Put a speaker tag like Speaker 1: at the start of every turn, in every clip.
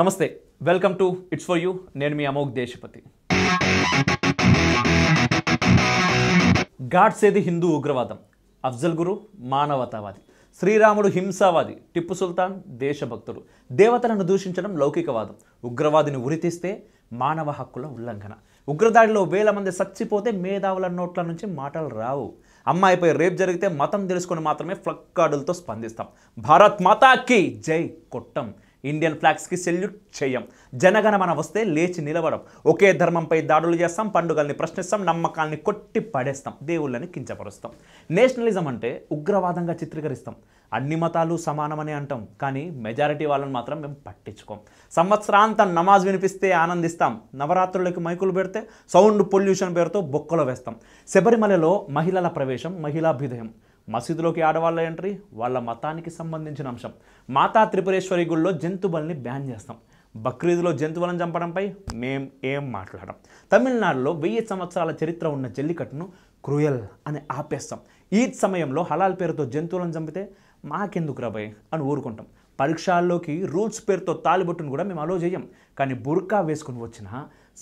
Speaker 1: నమస్తే welcome to it's for you నేను మీ అమోఘ్ దేశపతి గాడ్సేది హిందూ ఉగ్రవాదం అఫ్జల్ గురు మానవతావాది శ్రీరాముడు హింసావాది టిప్పు సుల్తాన్ దేశభక్తుడు దేవతలను దూషించడం లౌకికవాదం ఉగ్రవాదిని ఉరితీస్తే మానవ హక్కుల ఉల్లంఘన ఉగ్రదాడిలో వేల మంది చచ్చిపోతే మేధావుల నోట్ల నుంచి మాటలు రావు అమ్మాయిపై రేప్ జరిగితే మతం తెలుసుకొని మాత్రమే ఫ్లక్కార్డులతో స్పందిస్తాం భారత్ మాతాకి జై కొట్టం ఇండియన్ ఫ్లాగ్స్కి సెల్యూట్ చేయం జనగణ మనం వస్తే లేచి నిలవడం ఒకే ధర్మంపై దాడులు చేస్తాం పండుగల్ని ప్రశ్నిస్తాం నమ్మకాల్ని కొట్టి పడేస్తాం దేవుళ్ళని కించపరుస్తాం నేషనలిజం అంటే ఉగ్రవాదంగా చిత్రీకరిస్తాం అన్ని మతాలు సమానమని అంటాం కానీ మెజారిటీ వాళ్ళని మాత్రం మేము పట్టించుకోం సంవత్సరాంతం నమాజ్ వినిపిస్తే ఆనందిస్తాం నవరాత్రులకి మైకులు పెడితే సౌండ్ పొల్యూషన్ పేరుతో బొక్కలో వేస్తాం శబరిమలలో మహిళల ప్రవేశం మహిళాభ్యుదయం మసీదులోకి ఆడవాళ్ళ ఎంట్రీ వాళ్ళ మతానికి సంబంధించిన అంశం మాతా త్రిపురేశ్వరి గుళ్ళో జంతువుల్ని బ్యాన్ చేస్తాం బక్రీద్లో జంతువులను చంపడంపై మేం ఏం మాట్లాడడం తమిళనాడులో వెయ్యి సంవత్సరాల చరిత్ర ఉన్న జల్లికట్టును క్రూయల్ అని ఆపేస్తాం ఈద్ సమయంలో హలాల్ పేరుతో జంతువులను చంపితే మాకెందుకు రాబాయ్ అని ఊరుకుంటాం పరీక్షల్లోకి రూల్స్ పేరుతో తాలిబొట్టును కూడా మేము అలో చేయం కానీ బుర్కా వేసుకుని వచ్చిన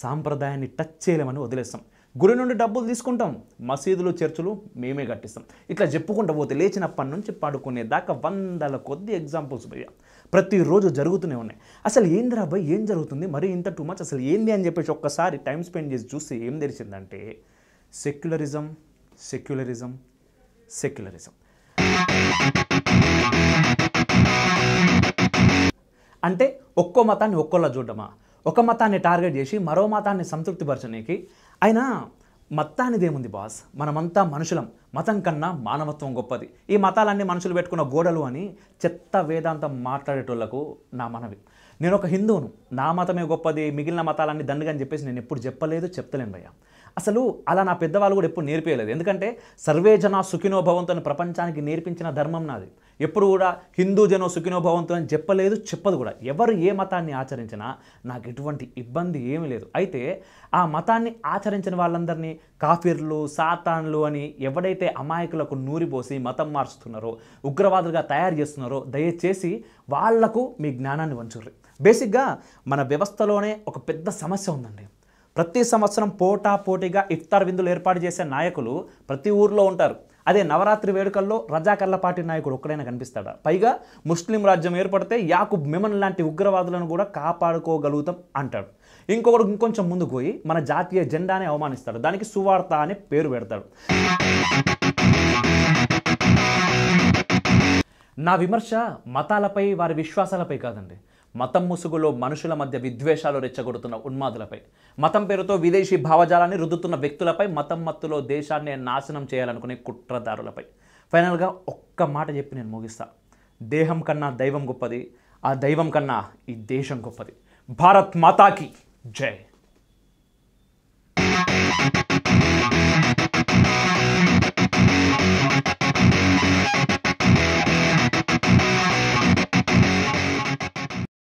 Speaker 1: సాంప్రదాయాన్ని టచ్ చేయలేమని వదిలేస్తాం గురి నుండి డబ్బులు తీసుకుంటాం మసీదులు చర్చలు మేమే కట్టిస్తాం ఇట్లా చెప్పుకుంటూ పోతే లేచినప్పటి నుంచి దాకా వందల కొద్ది ఎగ్జాంపుల్స్ భయ్య ప్రతిరోజు జరుగుతూనే ఉన్నాయి అసలు ఏందిరా భయ్ ఏం జరుగుతుంది మరి ఇంత టూ మచ్ అసలు ఏంది అని చెప్పేసి ఒక్కసారి టైం స్పెండ్ చేసి చూస్తే ఏం తెలిసిందంటే సెక్యులరిజం సెక్యులరిజం సెక్యులరిజం అంటే ఒక్కో మతాన్ని ఒక్కోలా చూడమా ఒక మతాన్ని టార్గెట్ చేసి మరో మతాన్ని సంతృప్తిపరచడానికి అయినా మత్తానిదేముంది బాస్ మనమంతా మనుషులం మతం కన్నా మానవత్వం గొప్పది ఈ మతాలన్నీ మనుషులు పెట్టుకున్న గోడలు అని చెత్త వేదాంతం మాట్లాడేటోళ్లకు నా మనవి నేను ఒక హిందువును నా మతమే గొప్పది మిగిలిన మతాలన్నీ అని చెప్పేసి నేను ఎప్పుడు చెప్పలేదు చెప్తలేను భయ్య అసలు అలా నా పెద్దవాళ్ళు కూడా ఎప్పుడు నేర్పించలేదు ఎందుకంటే సర్వే సుఖినోభవంతో ప్రపంచానికి నేర్పించిన ధర్మం నాది ఎప్పుడు కూడా హిందూ జనో సుఖినో భవంతు అని చెప్పలేదు చెప్పదు కూడా ఎవరు ఏ మతాన్ని ఆచరించినా నాకు ఎటువంటి ఇబ్బంది ఏమీ లేదు అయితే ఆ మతాన్ని ఆచరించిన వాళ్ళందరినీ కాఫీర్లు సాతాన్లు అని ఎవడైతే అమాయకులకు నూరిపోసి మతం మార్చుతున్నారో ఉగ్రవాదులుగా తయారు చేస్తున్నారో దయచేసి వాళ్లకు మీ జ్ఞానాన్ని వంచుర్రి బేసిక్గా మన వ్యవస్థలోనే ఒక పెద్ద సమస్య ఉందండి ప్రతి సంవత్సరం పోటా పోటీగా ఇఫ్తార్ విందులు ఏర్పాటు చేసే నాయకులు ప్రతి ఊర్లో ఉంటారు అదే నవరాత్రి వేడుకల్లో రజాకర్ల పార్టీ నాయకుడు ఒక్కడైనా కనిపిస్తాడా పైగా ముస్లిం రాజ్యం ఏర్పడితే యాకుబ్ మిమన్ లాంటి ఉగ్రవాదులను కూడా కాపాడుకోగలుగుతాం అంటాడు ఇంకొకడు ఇంకొంచెం ముందుకు పోయి మన జాతీయ జెండానే అవమానిస్తాడు దానికి సువార్త అనే పేరు పెడతాడు నా విమర్శ మతాలపై వారి విశ్వాసాలపై కాదండి మతం ముసుగులో మనుషుల మధ్య విద్వేషాలు రెచ్చగొడుతున్న ఉన్మాదులపై మతం పేరుతో విదేశీ భావజాలాన్ని రుద్దుతున్న వ్యక్తులపై మతం మత్తులో దేశాన్ని నాశనం చేయాలనుకునే కుట్రదారులపై ఫైనల్గా ఒక్క మాట చెప్పి నేను ముగిస్తా దేహం కన్నా దైవం గొప్పది ఆ దైవం కన్నా ఈ దేశం గొప్పది భారత్ మాతాకి జై